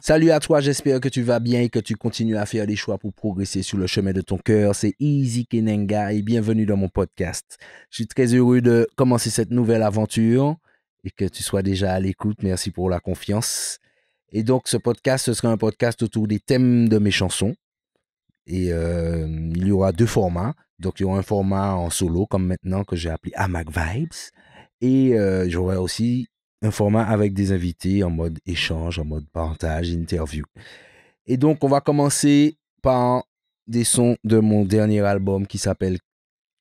Salut à toi, j'espère que tu vas bien et que tu continues à faire des choix pour progresser sur le chemin de ton cœur. C'est Easy Kenenga et bienvenue dans mon podcast. Je suis très heureux de commencer cette nouvelle aventure et que tu sois déjà à l'écoute. Merci pour la confiance. Et donc, ce podcast, ce sera un podcast autour des thèmes de mes chansons, et euh, il y aura deux formats. Donc, il y aura un format en solo, comme maintenant, que j'ai appelé Amag Vibes. Et euh, j'aurai aussi un format avec des invités en mode échange, en mode partage, interview. Et donc, on va commencer par des sons de mon dernier album qui s'appelle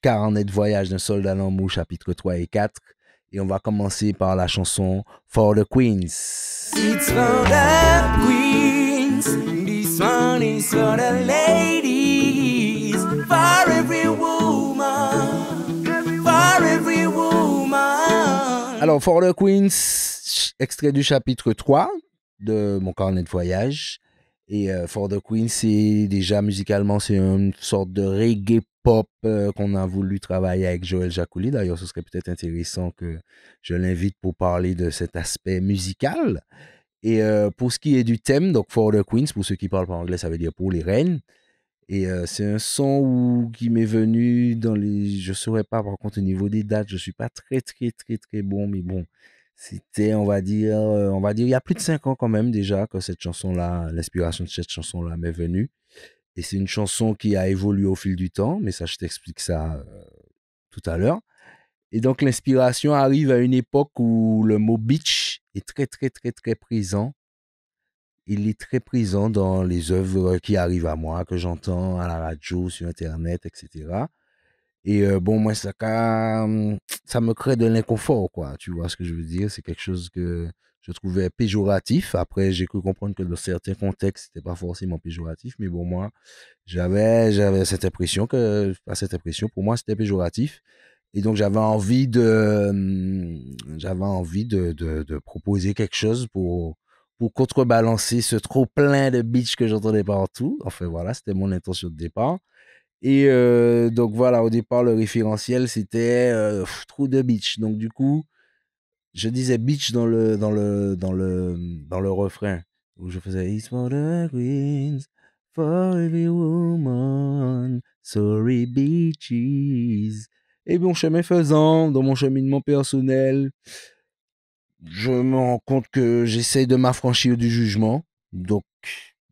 Carnet de voyage d'un soldat mou chapitre 3 et 4. Et on va commencer par la chanson For the Queens. For the Queens, extrait du chapitre 3 de mon carnet de voyage. Et euh, For the Queens », c'est déjà musicalement, c'est une sorte de reggae pop euh, qu'on a voulu travailler avec Joël Jacouli. D'ailleurs, ce serait peut-être intéressant que je l'invite pour parler de cet aspect musical. Et euh, pour ce qui est du thème, donc For the Queens, pour ceux qui parlent pas anglais, ça veut dire pour les reines. Et euh, c'est un son où, qui m'est venu dans les. Je ne saurais pas, par contre, au niveau des dates, je ne suis pas très, très, très, très bon, mais bon, c'était, on va dire, euh, on va dire, il y a plus de cinq ans quand même déjà que cette chanson-là, l'inspiration de cette chanson-là m'est venue. Et c'est une chanson qui a évolué au fil du temps, mais ça, je t'explique ça euh, tout à l'heure. Et donc, l'inspiration arrive à une époque où le mot bitch » est très, très, très, très présent il est très présent dans les œuvres euh, qui arrivent à moi, que j'entends à la radio, sur Internet, etc. Et euh, bon, moi, ça, hum, ça me crée de l'inconfort, quoi. Tu vois ce que je veux dire C'est quelque chose que je trouvais péjoratif. Après, j'ai cru comprendre que dans certains contextes, n'était pas forcément péjoratif, mais bon, moi, j'avais, j'avais cette impression que, pas cette impression, pour moi, c'était péjoratif. Et donc, j'avais envie de, hum, j'avais envie de, de, de, proposer quelque chose pour, pour contrebalancer ce trop plein de bitch que j'entendais partout. Enfin voilà, c'était mon intention de départ. Et euh, donc voilà, au départ, le référentiel, c'était trou euh, trop de bitch. Donc du coup, je disais bitch dans le, dans le, dans le, dans le refrain, où je faisais It's for the queens, for every woman, sorry bitches. Et bon chemin faisant, dans mon cheminement personnel, je me rends compte que j'essaie de m'affranchir du jugement. Donc,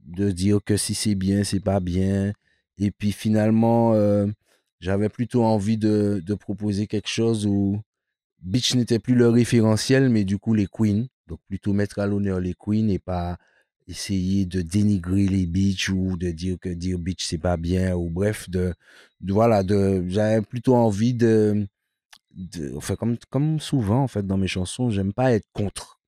de dire que si c'est bien, c'est pas bien. Et puis finalement, euh, j'avais plutôt envie de, proposer quelque chose où Beach n'était plus le référentiel, mais du coup les queens. Donc plutôt mettre à l'honneur les queens et pas essayer de dénigrer les Beach ou de dire que dire beach c'est pas bien ou bref voilà de j'avais plutôt envie de enfin, comme, comme souvent, en fait, dans mes chansons, j'aime pas être contre.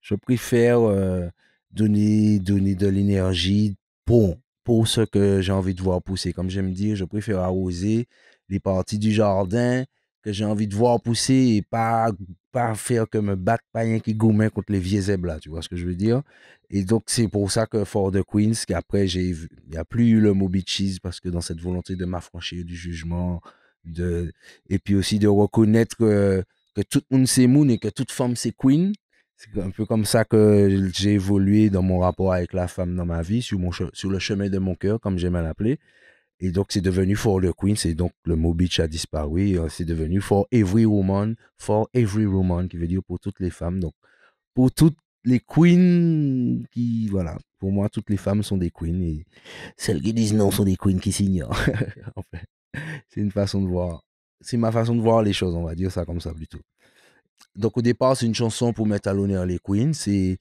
Je préfère euh, donner, donner de l'énergie pour, pour ce que j'ai envie de voir pousser. Comme j'aime dire, je préfère arroser les parties du jardin que j'ai envie de voir pousser et pas, pas faire que me battre païen qui gourmet contre les vieilles zèbres tu vois ce que je veux dire? Et donc, c'est pour ça que Fort the Queens, qu'après, il n'y a plus eu le mot bitches parce que dans cette volonté de m'affranchir du jugement, de, et puis aussi de reconnaître que, tout le monde c'est moon et que toute femme c'est queen. C'est un peu comme ça que j'ai évolué dans mon rapport avec la femme dans ma vie, sur, mon, sur le chemin de mon cœur, comme j'aime l'appeler. Et donc, c'est devenu For the Queen, c'est donc le mot bitch a disparu, euh, c'est devenu For Every Woman, For Every Woman, qui veut dire pour toutes les femmes. Donc, pour toutes les queens qui, voilà, pour moi, toutes les femmes sont des queens celles qui disent non sont des queens qui s'ignorent. en fait c'est une façon de voir. C'est ma façon de voir les choses, on va dire ça comme ça plutôt. Donc au départ, c'est une chanson pour mettre à l'honneur les Queens. C'est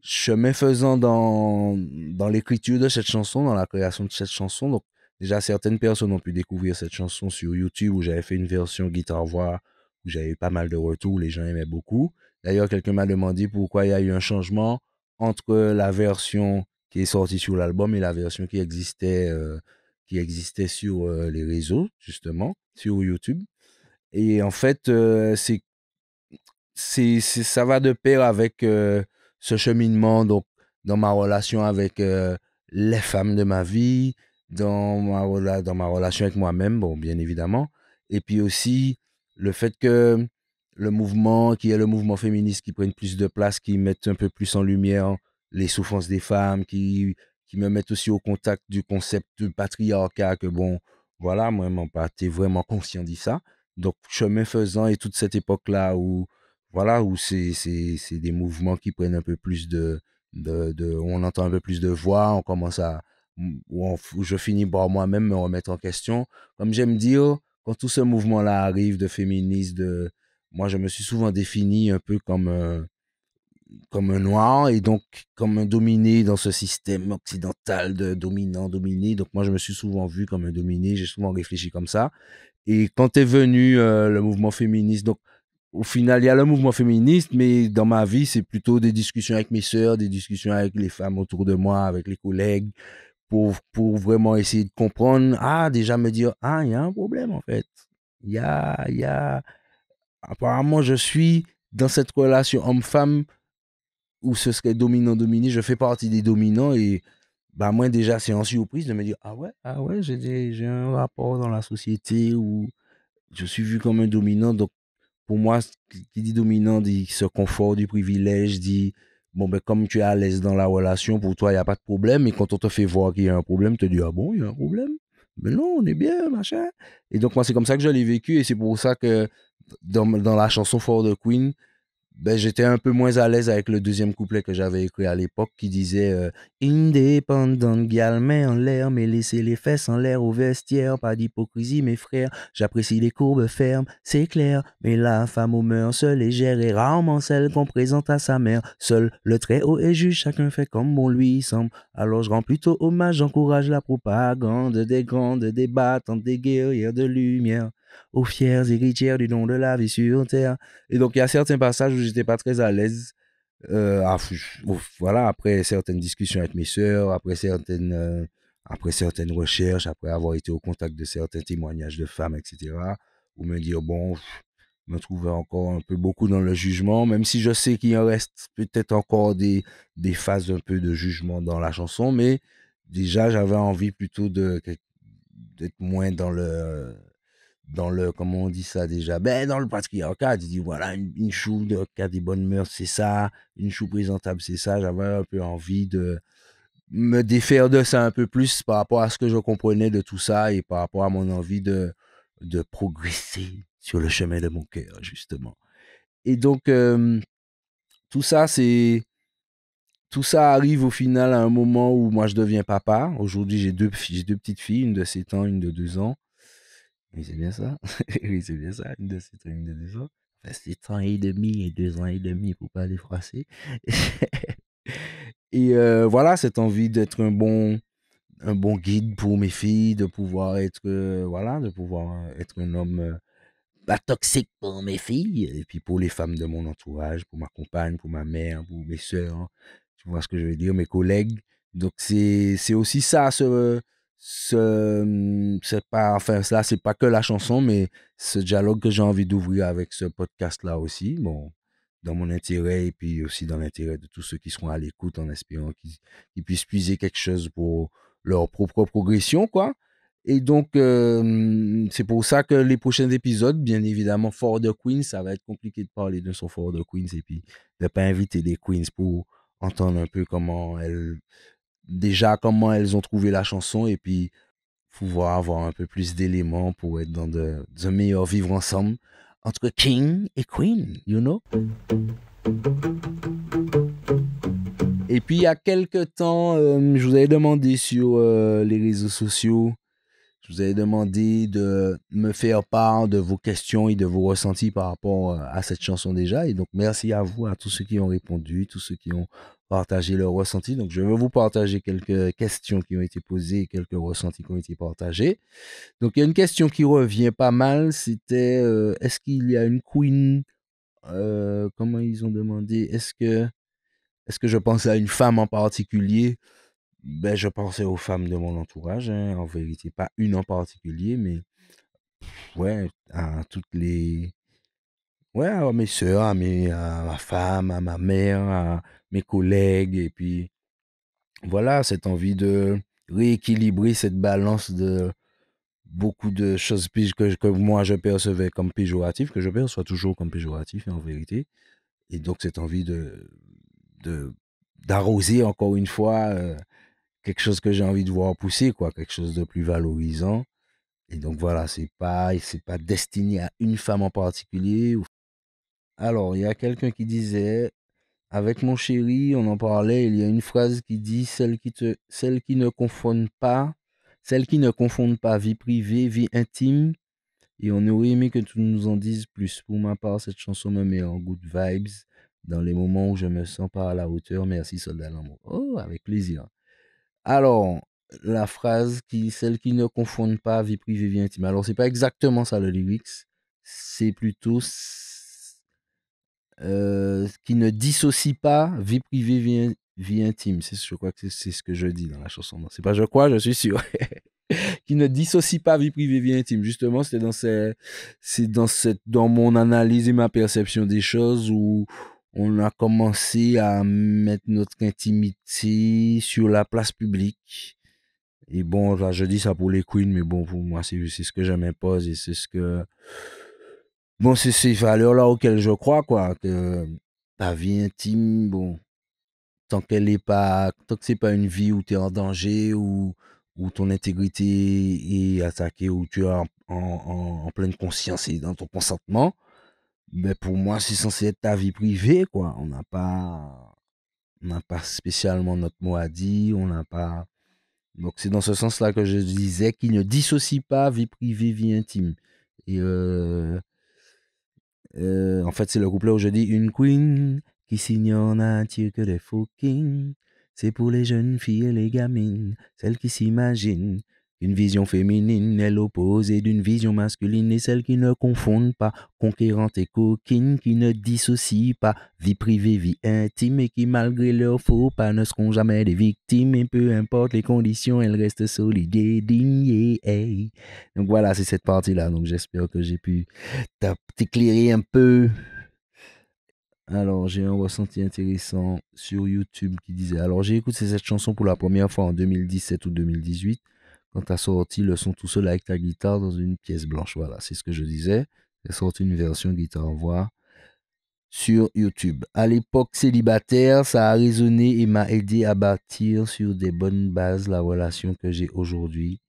chemin faisant dans, dans l'écriture de cette chanson, dans la création de cette chanson. Donc déjà, certaines personnes ont pu découvrir cette chanson sur YouTube où j'avais fait une version guitare-voix, où j'avais eu pas mal de retours, les gens aimaient beaucoup. D'ailleurs, quelqu'un m'a demandé pourquoi il y a eu un changement entre la version qui est sortie sur l'album et la version qui existait. Euh, qui existait sur les réseaux, justement, sur YouTube. Et en fait, c'est, c'est, ça va de pair avec ce cheminement donc, dans ma relation avec les femmes de ma vie, dans ma, dans ma relation avec moi-même, bon, bien évidemment. Et puis aussi, le fait que le mouvement, qui est le mouvement féministe, qui prenne plus de place, qui mette un peu plus en lumière les souffrances des femmes, qui qui me mettent aussi au contact du concept patriarcat, que bon, voilà, moi, mon t'es vraiment conscient de ça. Donc, chemin faisant et toute cette époque-là où, voilà, où c'est des mouvements qui prennent un peu plus de, de, On entend un peu plus de voix, on commence à. Où je finis par moi-même me remettre en question. Comme j'aime dire, quand tout ce mouvement-là arrive de féministe de, moi, je me suis souvent défini un peu comme. Euh, comme un noir et donc comme un dominé dans ce système occidental de dominant, dominé. Donc moi, je me suis souvent vu comme un dominé, j'ai souvent réfléchi comme ça. Et quand est venu euh, le mouvement féministe, donc au final, il y a le mouvement féministe, mais dans ma vie, c'est plutôt des discussions avec mes sœurs, des discussions avec les femmes autour de moi, avec les collègues, pour, pour vraiment essayer de comprendre, ah, déjà me dire, ah, il y a un problème en fait. Il y a, il y a... Apparemment, je suis dans cette relation homme-femme ou ce serait dominant-dominé. Je fais partie des dominants et bah, moi, déjà, c'est en surprise de me dire Ah ouais, ah ouais j'ai un rapport dans la société où je suis vu comme un dominant. Donc, pour moi, qui dit dominant dit ce confort du privilège, dit bon, ben, comme tu es à l'aise dans la relation, pour toi, il n'y a pas de problème. Et quand on te fait voir qu'il y a un problème, tu te dis ah bon, il y a un problème. Mais ben non, on est bien, machin. Et donc, moi, c'est comme ça que je l'ai vécu. Et c'est pour ça que dans, la chanson For the Queen, ben, j'étais un peu moins à l'aise avec le deuxième couplet que j'avais écrit à l'époque qui disait euh, Indépendant gal, en l'air, mais laissez les fesses en l'air au vestiaire, pas d'hypocrisie, mes frères. J'apprécie les courbes fermes, c'est clair, mais la femme au mœurs légère et rarement celle qu'on présente à sa mère. Seul le très haut est juste, chacun fait comme bon lui semble. Alors je rends plutôt hommage, j'encourage la propagande des grandes, des des guerrières de lumière aux fières héritières du nom de la vie sur terre. Et donc, il y a certains passages où j'étais pas très à l'aise. Euh, voilà, après certaines discussions avec mes sœurs, après certaines, euh, après certaines recherches, après avoir été au contact de certains témoignages de femmes, etc., ou me dire, oh bon, je me trouvais encore un peu beaucoup dans le jugement, même si je sais qu'il reste peut-être encore des, des phases un peu de jugement dans la chanson, mais déjà, j'avais envie plutôt de d'être moins dans le dans le, comment on dit ça déjà Ben, dans le patriarcat, tu dit voilà, une, chou de, qui a des bonnes mœurs, c'est ça, une chou présentable, c'est ça. J'avais un peu envie de me défaire de ça un peu plus par rapport à ce que je comprenais de tout ça et par rapport à mon envie de, de progresser sur le chemin de mon cœur, justement. Et donc, tout ça, c'est. Tout ça arrive au final à un moment où moi je deviens papa. Aujourd'hui, j'ai deux, deux petites filles, une de 7 ans, une de 2 ans. Oui, c'est bien ça. oui, c'est bien ça. Une de ces de deux ans. et demi et deux ans et demi pour pas les froisser. et euh, voilà, cette envie d'être un bon, un bon guide pour mes filles, de pouvoir être, euh, voilà, de pouvoir euh, être un homme pas toxique pour mes filles et puis pour les femmes de mon entourage, pour ma compagne, pour ma mère, pour mes soeurs, hein. Tu vois ce que je veux dire, mes collègues. Donc, c'est aussi ça, ce ce hum, c'est pas enfin c'est pas que la chanson mais ce dialogue que j'ai envie d'ouvrir avec ce podcast là aussi bon dans mon intérêt et puis aussi dans l'intérêt de tous ceux qui seront à l'écoute en espérant qu'ils puissent puiser quelque chose pour leur propre progression quoi et donc c'est pour ça que les prochains épisodes bien évidemment For the Queens ça va être compliqué de parler de son for the Queens et puis de pas inviter les Queens pour entendre un peu comment elles déjà comment elles ont trouvé la chanson et puis pouvoir avoir un peu plus d'éléments pour être dans de, de meilleurs vivre ensemble entre King et Queen, you know. Et puis il y a quelques temps, euh, je vous avais demandé sur euh, les réseaux sociaux, je vous avais demandé de me faire part de vos questions et de vos ressentis par rapport euh, à cette chanson déjà. Et donc merci à vous, à tous ceux qui ont répondu, tous ceux qui ont partager leurs ressentis. Donc, je vais vous partager quelques questions qui ont été posées quelques ressentis qui ont été partagés. Donc, il y a une question qui revient pas mal, c'était euh, est-ce qu'il y a une queen euh, Comment ils ont demandé Est-ce que, est ce que je pensais à une femme en particulier ben, Je pensais aux femmes de mon entourage, hein, en vérité, pas une en particulier, mais ouais, à toutes les Ouais, à mes soeurs, à, ma femme, à ma mère, à mes collègues. Et puis, voilà, cette envie de rééquilibrer cette balance de beaucoup de choses que, que moi je percevais comme péjoratives, que je perçois toujours comme péjoratives en vérité. Et donc, cette envie de, de d'arroser encore une fois euh, quelque chose que j'ai envie de voir pousser quoi quelque chose de plus valorisant et donc voilà c'est pas c'est pas destiné à une femme en particulier ou alors, il y a quelqu'un qui disait Avec mon chéri, on en parlait, il y a une phrase qui dit Celle qui, te, celle qui ne confonde pas, celle qui ne confondent pas vie privée, vie intime. Et on aurait aimé que tu nous en dises plus. Pour ma part, cette chanson me met en good vibes dans les moments où je me sens pas à la hauteur. Merci, soldat l'amour. Oh, avec plaisir. Alors, la phrase qui, celle qui ne confondent pas vie privée, vie intime. Alors, c'est pas exactement ça le lyrics. C'est plutôt euh, qui ne dissocie pas vie privée, vie, vie intime. je crois que c'est, ce que je dis dans la chanson. c'est pas je crois, je suis sûr. qui ne dissocie pas vie privée, vie intime. Justement, c'est dans, c'est dans, cette, dans mon analyse et ma perception des choses où on a commencé à mettre notre intimité sur la place publique. Et bon, là, je dis ça pour les queens, mais bon, pour moi, c'est, ce que je m'impose et c'est ce que Bon, c'est ces valeurs-là auxquelles je crois, quoi. Que ta vie intime, bon, tant qu'elle n'est pas, tant que c'est pas une vie où tu es en danger, où, où ton intégrité est attaquée, où tu es en, en, en, pleine conscience et dans ton consentement, mais ben, pour moi, c'est censé être ta vie privée, quoi. On n'a pas, on n'a pas spécialement notre mot à dire, on n'a pas. Donc c'est dans ce sens-là que je disais qu'il ne dissocie pas vie privée, vie intime. Et euh, euh, en fait, c'est le couplet où je dis une queen qui s'ignore en Dieu que des fucking. C'est pour les jeunes filles et les gamines, celles qui s'imaginent une vision féminine est l'opposé d'une vision masculine et celle qui ne confond pas, conquérante et coquine, qui ne dissocie pas vie privée, vie intime et qui, malgré leurs faux pas, ne seront jamais des victimes et peu importe les conditions, elles restent solides et dignes. Donc voilà, c'est cette partie-là. Donc j'espère que j'ai pu t'éclairer un peu. Alors, j'ai un ressenti intéressant sur YouTube qui disait Alors, j'ai écouté cette chanson pour la première fois en 2017 ou 2018 quand tu as sorti le son tout seul avec ta guitare dans une pièce blanche. Voilà, c'est ce que je disais. J'ai sorti une version guitare-voix en sur YouTube. À l'époque célibataire, ça a résonné et m'a aidé à bâtir sur des bonnes bases la relation que j'ai aujourd'hui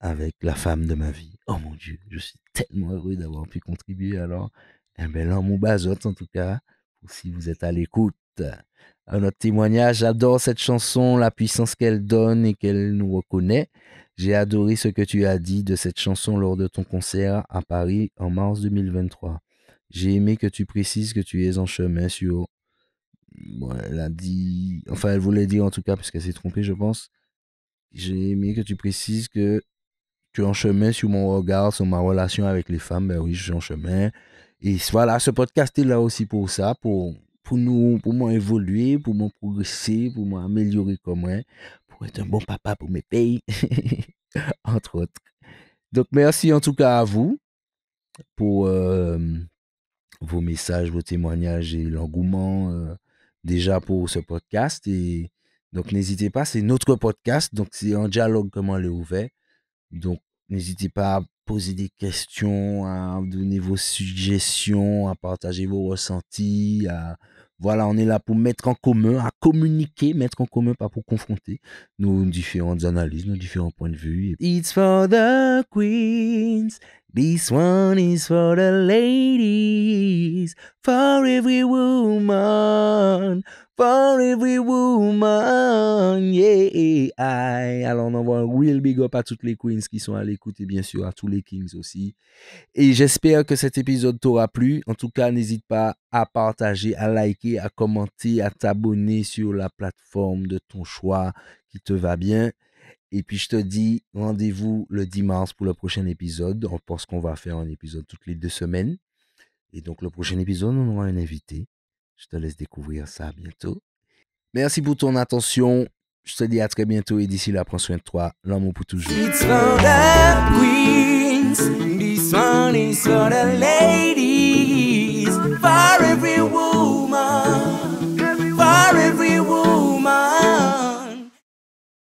avec la femme de ma vie. Oh mon Dieu, je suis tellement heureux d'avoir pu contribuer. Alors, un bel homme ou en tout cas, si vous êtes à l'écoute. À notre témoignage, j'adore cette chanson, la puissance qu'elle donne et qu'elle nous reconnaît. J'ai adoré ce que tu as dit de cette chanson lors de ton concert à Paris en mars 2023. J'ai aimé que tu précises que tu es en chemin sur... Bon, mm, elle a dit... Enfin, elle voulait dire en tout cas, parce qu'elle s'est trompée, je pense. J'ai aimé que tu précises que tu es en chemin sur mon regard, sur ma relation avec les femmes. Ben oui, je suis en chemin. Et voilà, ce podcast est là aussi pour ça, pour, pour nous, pour moi évoluer, pour moi progresser, pour moi améliorer comme moi, être un bon papa pour mes pays, entre autres. Donc, merci en tout cas à vous pour vos messages, vos témoignages et l'engouement déjà pour ce podcast. Et donc, n'hésitez pas, c'est notre podcast. Donc, c'est un dialogue comment le ouvert. Donc, n'hésitez pas à poser des questions, à donner vos suggestions, à partager vos ressentis, à voilà, on est là pour mettre en commun, à communiquer, mettre en commun, pas pour confronter nos différentes analyses, nos différents points de vue. It's for the queens. This one is for the ladies, for every woman, alors, on envoie un real big up à toutes les queens qui sont à l'écoute et bien sûr à tous les kings aussi. Et j'espère que cet épisode t'aura plu. En tout cas, n'hésite pas à partager, à liker, à commenter, à t'abonner sur la plateforme de ton choix qui te va bien. Et puis, je te dis rendez-vous le 10 mars pour le prochain épisode. On pense qu'on va faire un épisode toutes les deux semaines. Et donc, le prochain épisode, on aura un invité. Je te laisse découvrir ça bientôt. Merci pour ton attention. Je te dis à très bientôt et d'ici là, prends soin de toi. L'amour pour toujours.